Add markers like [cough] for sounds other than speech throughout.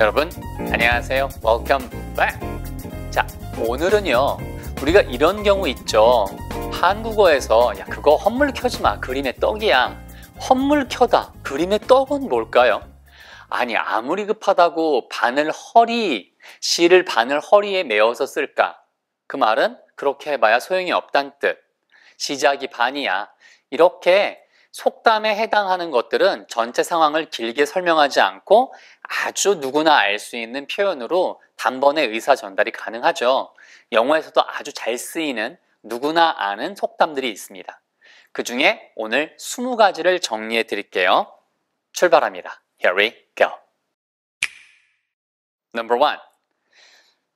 여러분 안녕하세요. Welcome back. 자 오늘은요 우리가 이런 경우 있죠. 한국어에서 야 그거 헛물 켜지 마그림의 떡이야. 헛물 켜다 그림의 떡은 뭘까요? 아니 아무리 급하다고 바늘 허리 실을 바늘 허리에 메어서 쓸까? 그 말은 그렇게 해봐야 소용이 없단 뜻. 시작이 반이야. 이렇게 속담에 해당하는 것들은 전체 상황을 길게 설명하지 않고 아주 누구나 알 수 있는 표현으로 단번에 의사 전달이 가능하죠. 영어에서도 아주 잘 쓰이는 누구나 아는 속담들이 있습니다. 그 중에 오늘 20가지를 정리해 드릴게요. 출발합니다. Here we go. Number one.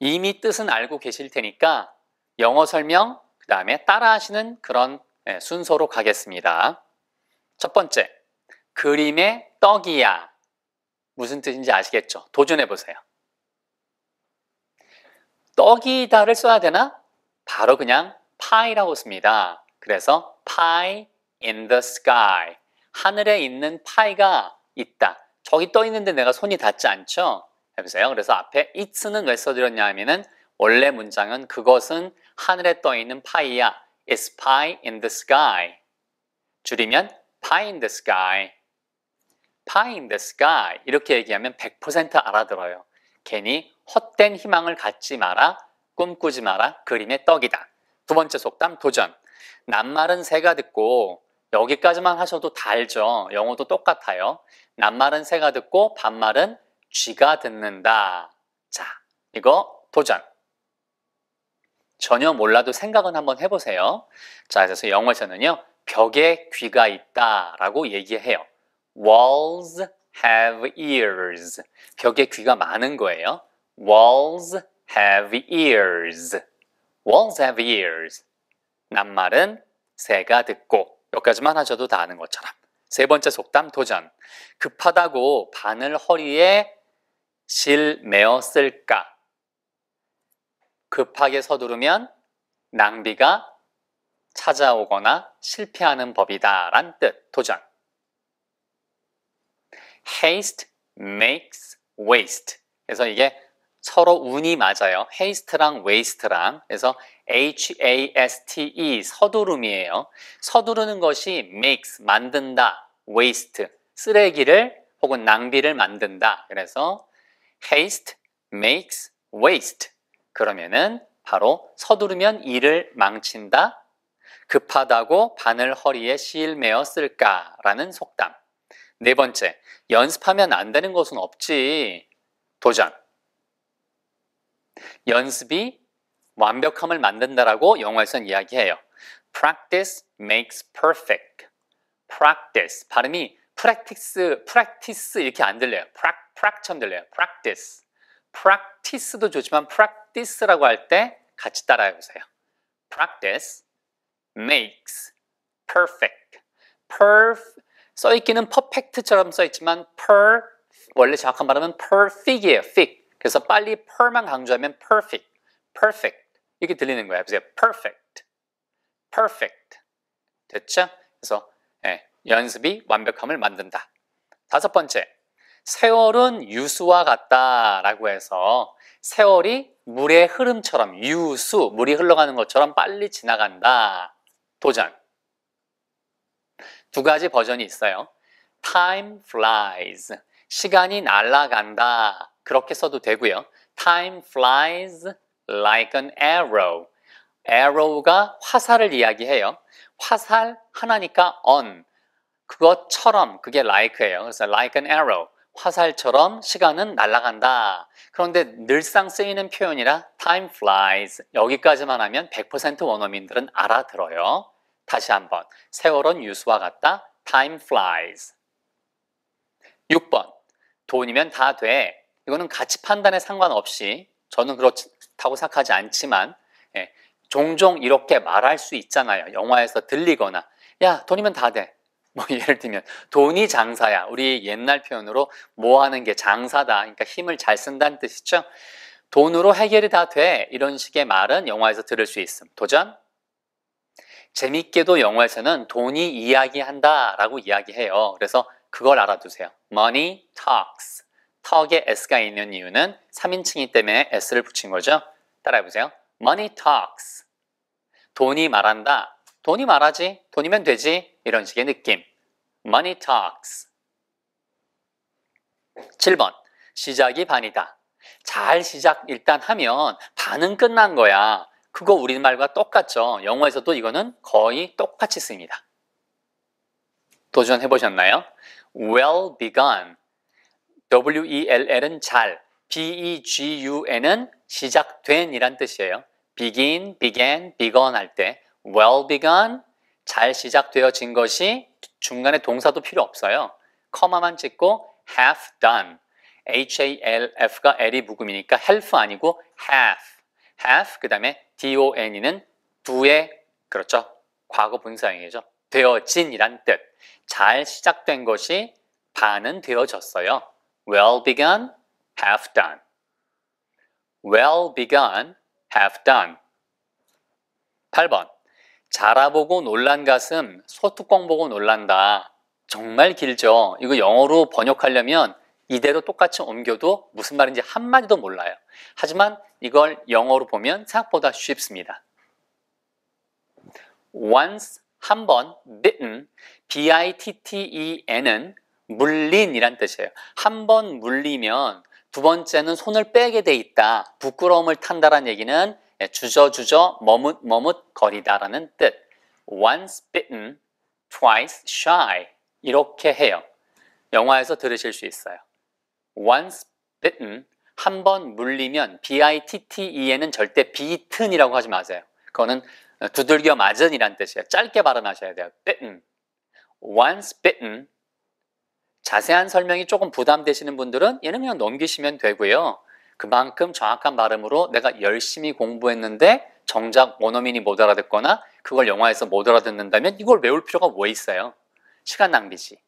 이미 뜻은 알고 계실 테니까 영어 설명, 그 다음에 따라 하시는 그런 예, 순서로 가겠습니다. 첫 번째. 그림의 떡이야 무슨 뜻인지 아시겠죠? 도전해 보세요. 떡이다를 써야 되나? 바로 그냥 파이라고 씁니다. 그래서 p i in the sky. 하늘에 있는 파이가 있다. 저기 떠 있는데 내가 손이 닿지 않죠? 해보세요. 그래서 앞에 it는 왜 써드렸냐 하면은 원래 문장은 그것은 하늘에 떠 있는 파이야. It's pie in the sky. 줄이면 pie in the sky. pie in the sky 이렇게 얘기하면 100% 알아들어요. 괜히 헛된 희망을 갖지 마라, 꿈꾸지 마라, 그림의 떡이다. 두 번째 속담 도전. 낱말은 새가 듣고 여기까지만 하셔도 다 알죠. 영어도 똑같아요. 낱말은 새가 듣고 반말은 쥐가 듣는다. 자, 이거 도전. 전혀 몰라도 생각은 한번 해보세요. 자, 그래서 영어에서는요, 벽에 귀가 있다라고 얘기해요. walls have ears. 벽에 귀가 많은 거예요. walls have ears. walls have ears. 낱말은 새가 듣고 여기까지만 하셔도 다 아는 것처럼. 세 번째 속담 도전. 급하다고 바늘 허리에 실 매었을까? 급하게 서두르면 낭비가 찾아오거나 실패하는 법이다 란 뜻. 도전. haste makes waste. 그래서 이게 서로 운이 맞아요. haste랑 waste랑. 그래서 H-A-S-T-E 서두름이에요. 서두르는 것이 makes 만든다. waste 쓰레기를 혹은 낭비를 만든다. 그래서 haste makes waste. 그러면은 바로 서두르면 일을 망친다. 급하다고 바늘 허리에 실 메어 쓸까라는 속담. 네 번째, 연습하면 안 되는 것은 없지. 도전. 연습이 완벽함을 만든다라고 영어에서는 이야기해요. Practice makes perfect. Practice. 발음이 practice, practice 이렇게 안 들려요. prac, prac처럼 들려요. practice. practice도 좋지만 practice라고 할 때 같이 따라해 보세요. practice makes perfect. perf e c t 써있기는 perfect처럼 써있지만 per 원래 정확한 발음은 perfect이에요. t i c 그래서 빨리 per만 강조하면 perfect, perfect 이렇게 들리는 거예요. 보세요. perfect, perfect 됐죠? 그래서 예, 연습이 완벽함을 만든다. 다섯 번째, 세월은 유수와 같다라고 해서 세월이 물의 흐름처럼 유수, 물이 흘러가는 것처럼 빨리 지나간다. 도전. 두 가지 버전이 있어요. time flies. 시간이 날아간다. 그렇게 써도 되고요. time flies like an arrow. arrow가 화살을 이야기해요. 화살 하나니까 on. 그것처럼 그게 like예요. 그래서 like an arrow. 화살처럼 시간은 날아간다. 그런데 늘상 쓰이는 표현이라 time flies 여기까지만 하면 100% 원어민들은 알아들어요. 다시 한번 세월은 유수와 같다. Time flies. 6번 돈이면 다 돼. 이거는 가치 판단에 상관없이 저는 그렇다고 생각하지 않지만 예, 종종 이렇게 말할 수 있잖아요. 영화에서 들리거나 야 돈이면 다 돼. 뭐 [laughs] 예를 들면 돈이 장사야. 우리 옛날 표현으로 뭐 하는 게 장사다. 그러니까 힘을 잘 쓴다는 뜻이죠. 돈으로 해결이 다 돼. 이런 식의 말은 영화에서 들을 수 있음. 도전? 재밌게도 영어에서는 돈이 이야기한다 라고 이야기해요. 그래서 그걸 알아두세요. Money talks. 턱에 S가 있는 이유는 3인칭이 때문에 S를 붙인 거죠. 따라해보세요. Money talks. 돈이 말한다. 돈이 말하지. 돈이면 되지. 이런 식의 느낌. Money talks. 7번. 시작이 반이다. 잘 시작 일단 하면 반은 끝난 거야. 그거 우리말과 똑같죠. 영어에서도 이거는 거의 똑같이 쓰입니다. 도전해 보셨나요? well begun. WELL은 잘, BEGUN은 시작된이란 뜻이에요. begin, began, begun 할 때 well begun 잘 시작되어진 것이 중간에 동사도 필요 없어요. 커마만 찍고 have done. H A L F가 L이 묵음이니까 h a l f 아니고 h a l f h a l f 그다음에 don이는 두의 그렇죠. 과거 분사형이죠. 되어진이란 뜻. 잘 시작된 것이 반은 되어졌어요. well begun, have done. well begun, have done. 8번. 자라보고 놀란 가슴, 소뚜껑 보고 놀란다. 정말 길죠. 이거 영어로 번역하려면 이대로 똑같이 옮겨도 무슨 말인지 한마디도 몰라요. 하지만 이걸 영어로 보면 생각보다 쉽습니다. once 한번 bitten b-i-t-t-e-n은 물린이란 뜻이에요. 한번 물리면 두 번째는 손을 빼게 돼 있다. 부끄러움을 탄다라는 얘기는 주저주저 머뭇 머뭇거리다라는 뜻. once bitten, twice shy 이렇게 해요. 영화에서 들으실 수 있어요. once bitten 한 번 물리면 B-I-T-T-E에는 절대 b e a t e n 이라고 하지 마세요. 그거는 두들겨 맞은이란 뜻이에요. 짧게 발음하셔야 돼요. bitten. once bitten. 자세한 설명이 조금 부담되시는 분들은 얘는 그냥 넘기시면 되고요. 그만큼 정확한 발음으로 내가 열심히 공부했는데 정작 원어민이 못 알아듣거나 그걸 영화에서 못 알아듣는다면 이걸 외울 필요가 뭐 있어요? 시간 낭비지.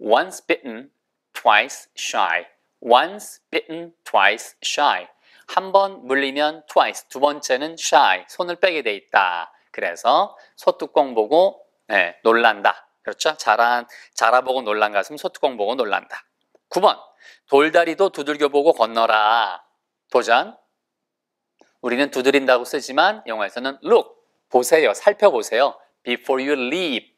Once bitten, twice shy. once bitten, twice shy. 한 번 물리면 twice, 두 번째는 shy, 손을 빼게 돼 있다. 그래서 소뚜껑 보고 네, 놀란다. 그렇죠? 자란, 자라보고 놀란 가슴, 소뚜껑 보고 놀란다. 9번, 돌다리도 두들겨보고 건너라. 도전. 우리는 두드린다고 쓰지만 영어에서는 look, 보세요, 살펴보세요. before you leap,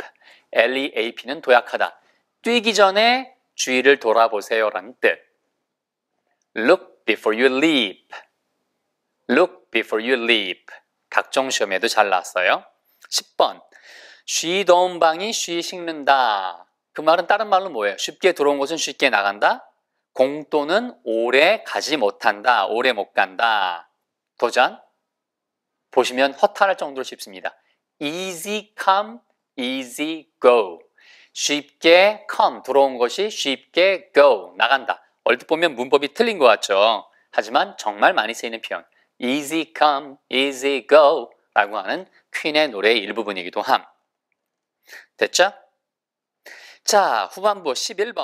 L-E-A-P는 도약하다. 뛰기 전에 주위를 돌아보세요라는 뜻. Look before you leap. Look before you leap. 각종 시험에도 잘 나왔어요. 10번. 쉬 더운 방이 쉬 식는다. 그 말은 다른 말로 뭐예요? 쉽게 들어온 곳은 쉽게 나간다. 공또는 오래 가지 못한다. 오래 못 간다. 도전. 보시면 허탈할 정도로 쉽습니다. easy come, easy go. 쉽게 come, 들어온 것이 쉽게 go, 나간다. 얼핏 보면 문법이 틀린 것 같죠. 하지만 정말 많이 쓰이는 표현 easy come, easy go 라고 하는 퀸의 노래의 일부분이기도 함. 됐죠? 자, 후반부 11번.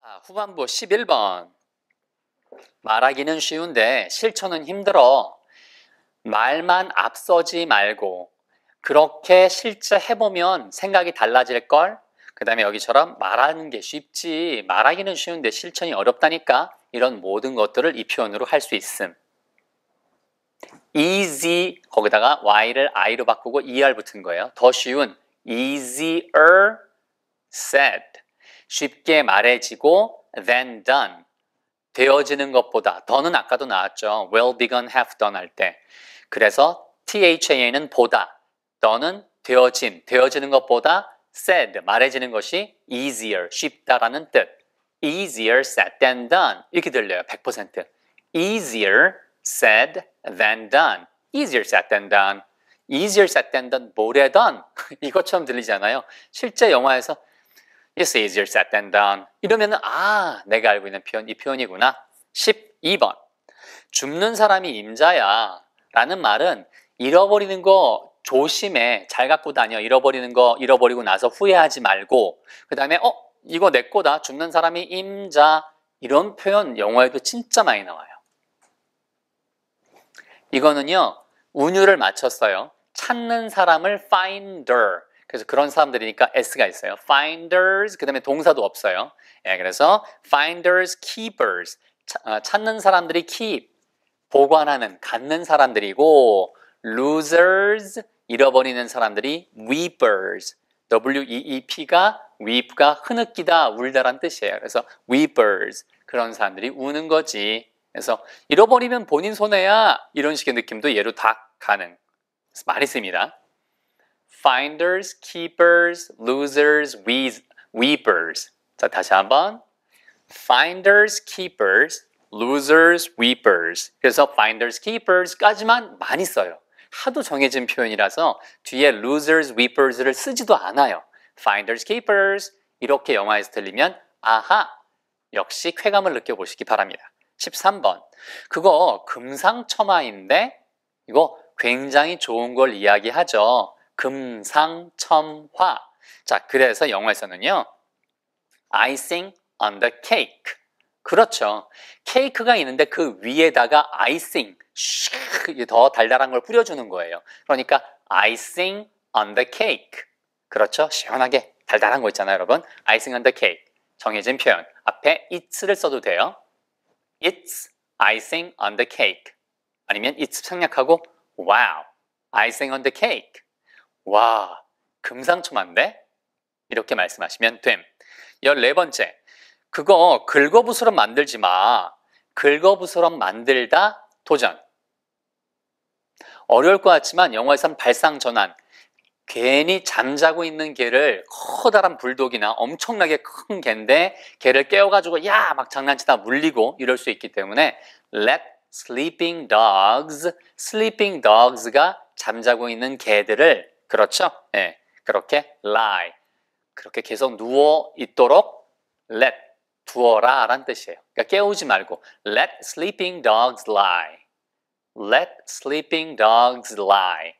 아, 후반부 11번. 말하기는 쉬운데 실천은 힘들어. 말만 앞서지 말고 그렇게 실제 해보면 생각이 달라질 걸그 다음에 여기처럼 말하는 게 쉽지 말하기는 쉬운데 실천이 어렵다니까 이런 모든 것들을 이 표현으로 할 수 있음. easy 거기다가 y를 i로 바꾸고 er 붙은 거예요. 더 쉬운 easier said 쉽게 말해지고 than done 되어지는 것보다 더는 아까도 나왔죠. well begun have done 할 때. 그래서 tha는 보다 더는 되어진 되어지는 것보다 said 말해지는 것이 easier 쉽다라는 뜻 easier said than done 이렇게 들려요 100% easier said than done easier said than done easier said than done 뭐래 done 이것처럼 들리잖아요 실제 영화에서 it's easier said than done 이러면 은아 내가 알고 있는 표현 이 표현이구나 12번 죽는 사람이 임자야 라는 말은 잃어버리는 거 조심해. 잘 갖고 다녀. 잃어버리는 거 잃어버리고 나서 후회하지 말고 그 다음에 어? 이거 내 거다. 죽는 사람이 임자. 이런 표현 영어에도 진짜 많이 나와요. 이거는요. 운율을 맞췄어요. 찾는 사람을 finder. 그래서 그런 사람들이니까 s가 있어요. finders, 그 다음에 동사도 없어요. 예, 그래서 finders, keepers. 어, 찾는 사람들이 keep, 보관하는, 갖는 사람들이고 losers 잃어버리는 사람들이 weepers W-E-E-P가 weep가 흐느끼다 울다란 뜻이에요. 그래서 weepers 그런 사람들이 우는 거지. 그래서 잃어버리면 본인 손해야 이런 식의 느낌도 얘로 다 가능. 그래서 많이 씁니다. Finders, keepers, losers, weepers. 자 다시 한번 Finders, keepers, losers, weepers. 그래서 finders, keepers까지만 많이 써요. 하도 정해진 표현이라서 뒤에 losers, weepers를 쓰지도 않아요. finders, keepers 이렇게 영화에서 들리면 아하 역시 쾌감을 느껴보시기 바랍니다. 13번 그거 금상첨화인데 이거 굉장히 좋은 걸 이야기하죠. 금상첨화 자 그래서 영화에서는요 icing on the cake 그렇죠. 케이크가 있는데 그 위에다가 i i n 싱 이게 더 달달한 걸 뿌려주는 거예요. 그러니까 icing on the cake. 그렇죠? 시원하게 달달한 거 있잖아요, 여러분. icing on the cake. 정해진 표현. 앞에 it's를 써도 돼요. It's icing on the cake. 아니면 it's 생략하고 wow, icing on the cake. 와, 금상첨화인데? 이렇게 말씀하시면 됨. 14번째, 그거 긁어부스럼 만들지 마. 긁어부스럼 만들다 도전. 어려울 것 같지만 영어에선 발상 전환. 괜히 잠자고 있는 개를 커다란 불독이나 엄청나게 큰 개인데 개를 깨워가지고 야 막 장난치다 물리고 이럴 수 있기 때문에 let sleeping dogs, sleeping dogs가 잠자고 있는 개들을 그렇죠? 예, 네, 그렇게 lie 그렇게 계속 누워 있도록 let 두어라 라는 뜻이에요. 그러니까 깨우지 말고 let sleeping dogs lie. let sleeping dogs lie.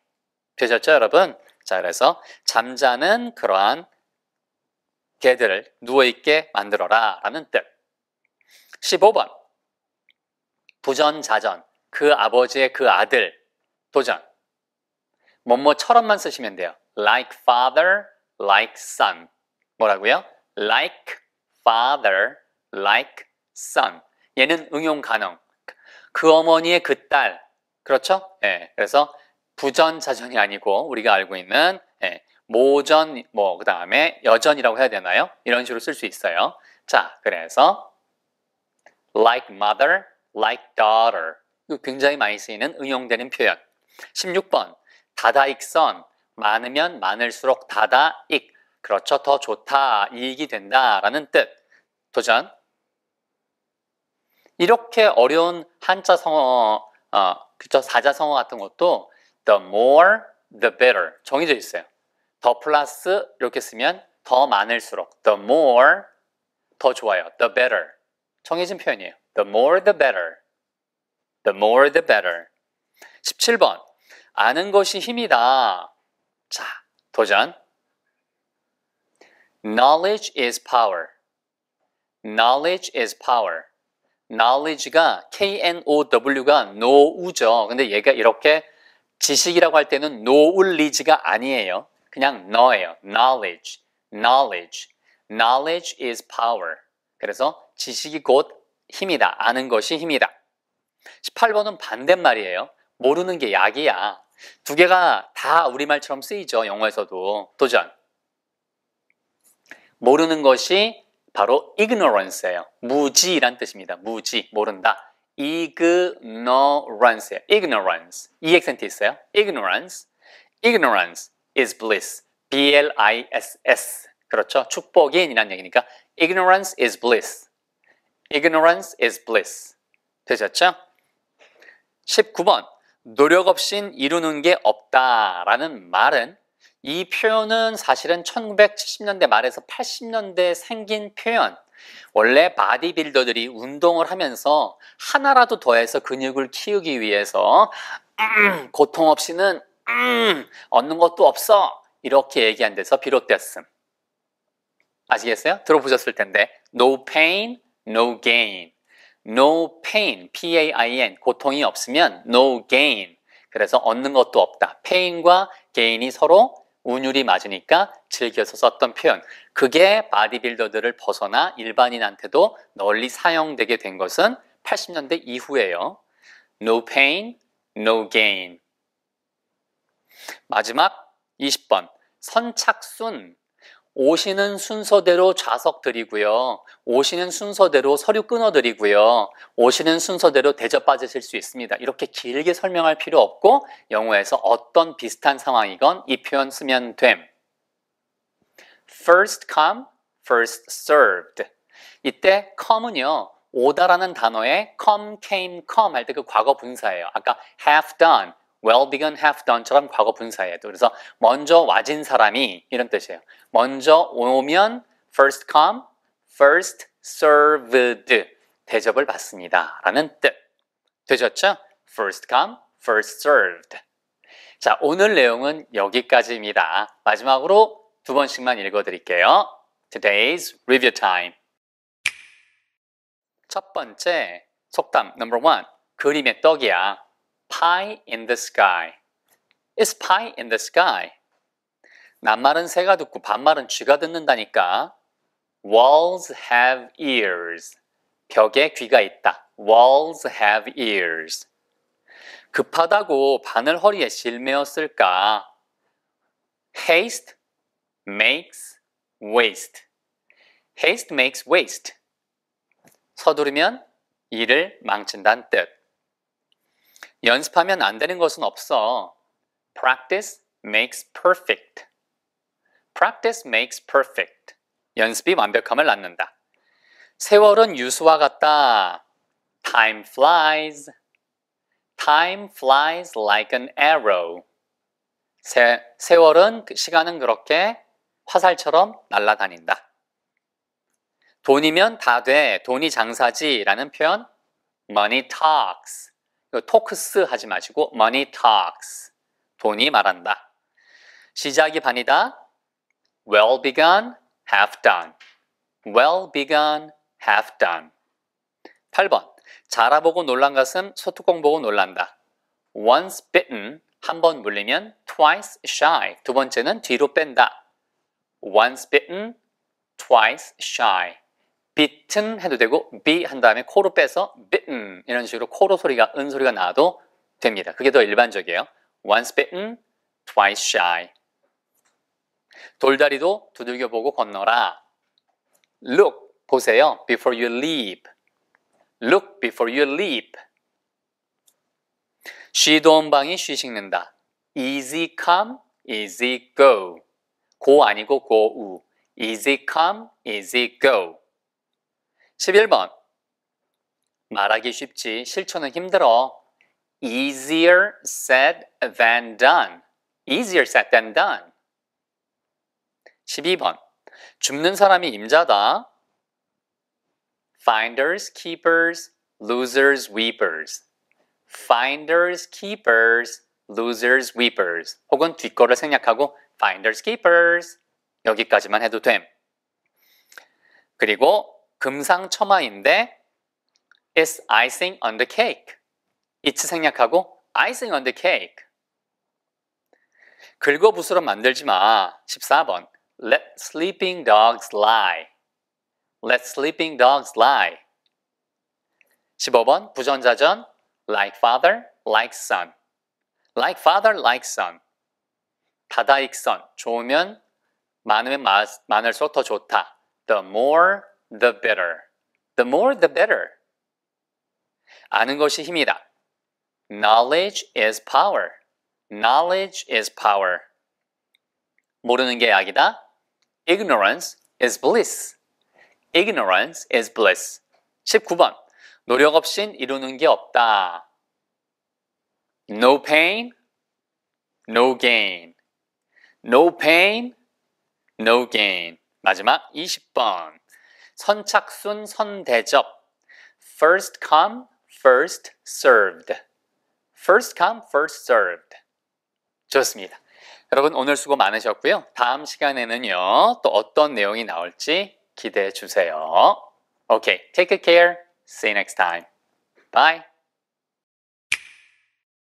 되셨죠, 여러분? 자, 그래서 잠자는 그러한 개들을 누워있게 만들어라 라는 뜻. 15번. 부전자전. 그 아버지의 그 아들. 도전. 뭐뭐처럼만 쓰시면 돼요. like father, like son. 뭐라고요? like father, like son. 얘는 응용 가능. 그 어머니의 그 딸, 그렇죠? 예. 그래서 부전자전이 아니고 우리가 알고 있는 예, 모전 뭐 그다음에 여전이라고 해야 되나요? 이런 식으로 쓸 수 있어요. 자, 그래서 like mother, like daughter. 이거 굉장히 많이 쓰이는 응용되는 표현. 16번. 다다익선. 많으면 많을수록 다다익. 그렇죠. 더 좋다. 이익이 된다라는 뜻. 도전. 이렇게 어려운 한자 성어 어, 그쵸? 사자성어 같은 것도 the more, the better 정해져 있어요. 더 플러스 이렇게 쓰면 더 많을수록 the more 더 좋아요. the better 정해진 표현이에요. the more the better the more the better 17번 아는 것이 힘이다. 자, 도전 knowledge is power knowledge is power knowledge가 K-N-O-W가 know죠. 근데 얘가 이렇게 지식이라고 할 때는 knowledge가 아니에요. 그냥 너예요. knowledge, knowledge, knowledge is power. 그래서 지식이 곧 힘이다. 아는 것이 힘이다. 18번은 반대말이에요. 모르는 게 약이야. 두 개가 다 우리말처럼 쓰이죠. 영어에서도. 도전. 모르는 것이 바로 ignorance예요. 무지란 뜻입니다. 무지, 모른다. ignorance, ignorance. 이 액센트 있어요. ignorance, ignorance is bliss. B-L-I-S-S. 그렇죠. 축복인이라는 얘기니까 ignorance is bliss. ignorance is bliss. 되셨죠? 19번 노력 없인 이루는 게 없다라는 말은 이 표현은 사실은 1970년대 말에서 8 0년대 생긴 표현. 원래 바디빌더들이 운동을 하면서 하나라도 더해서 근육을 키우기 위해서 음, 고통 없이는 음, 얻는 것도 없어 이렇게 얘기한 데서 비롯됐음. 아시겠어요? 들어보셨을 텐데 no pain, no gain. no pain, p-a-i-n 고통이 없으면 no gain. 그래서 얻는 것도 없다. pain과 gain이 서로 운율이 맞으니까 즐겨서 썼던 표현. 그게 바디빌더들을 벗어나 일반인한테도 널리 사용되게 된 것은 80년대 이후에요 No pain, no gain. 마지막 20번. 선착순 오시는 순서대로 좌석 드리고요. 오시는 순서대로 서류 끊어 드리고요. 오시는 순서대로 대접 받으실 수 있습니다. 이렇게 길게 설명할 필요 없고 영어에서 어떤 비슷한 상황이건 이 표현 쓰면 됨. first come, first served. 이때 come은요. 오다라는 단어에 come, came, come 할 때 그 과거 분사예요. 아까 have done, well begun, have done처럼 과거 분사예요. 그래서 먼저 와진 사람이 이런 뜻이에요. 먼저 오면 first come, first served 대접을 받습니다. 라는 뜻. 되셨죠? first come, first served. 자, 오늘 내용은 여기까지입니다. 마지막으로 두 번씩만 읽어드릴게요. Today's review time. 첫 번째 속담 number one. 그림의 떡이야. pie in the sky. It's pie in the sky. 낱말은 새가 듣고 반말은 쥐가 듣는다니까. Walls have ears. 벽에 귀가 있다. Walls have ears. 급하다고 바늘 허리에 실매었을까? Haste makes waste. Haste makes waste. 서두르면 일을 망친다는 뜻. 연습하면 안 되는 것은 없어. Practice makes perfect. Practice makes perfect. 연습이 완벽함을 낳는다. 세월은 유수와 같다. Time flies. Time flies like an arrow. 세, 세월은 시간은 그렇게 화살처럼 날아다닌다. 돈이면 다 돼. 돈이 장사지라는 표현. Money talks. 토크스 하지 마시고 money talks. 돈이 말한다. 시작이 반이다. well begun, half done. well begun, half done. 8번. 자라보고 놀란 가슴, 소뚜껑 보고 놀란다. once bitten, 한번 물리면 twice shy, 두 번째는 뒤로 뺀다. once bitten, twice shy. 비틈 해도 되고 비한 다음에 코로 빼서 비음 이런 식으로 코로 소리가 은 소리가 나도 됩니다. 그게 더 일반적이에요. once bitten, twice shy. 돌다리도 두들겨 보고 건너라. look 보세요. before you leap. look before you leap. 쉬도 음방이 쉬 식는다. easy come, easy go. 고 아니고 고우. easy come, easy go. 11번 말하기 쉽지 실천은 힘들어 easier said than done easier said than done 12번 죽는 사람이 임자다 finders keepers losers weepers finders keepers losers weepers 혹은 뒷거를 생략하고 finders keepers 여기까지만 해도 됨 그리고 금상첨화인데 It's icing on the cake. it's 생략하고 icing on the cake. 긁어붓으로 만들지 마. 14번. Let sleeping dogs lie. Let sleeping dogs lie. 15번. 부전자전. Like father, like son. Like father, like son. 다다익선. 좋으면 많으면 많을수록 더 좋다. The more the better. The more, the better. 아는 것이 힘이다. Knowledge is power. Knowledge is power. 모르는 게 약이다. Ignorance is bliss. Ignorance is bliss. 19번. 노력 없인 이루는 게 없다. No pain, no gain. No pain, no gain. 마지막 20번. 선착순 선대접 first come first served first come first served 좋습니다. 여러분 오늘 수고 많으셨고요. 다음 시간에는요. 또 어떤 내용이 나올지 기대해 주세요. Okay, take care. See you next time. Bye.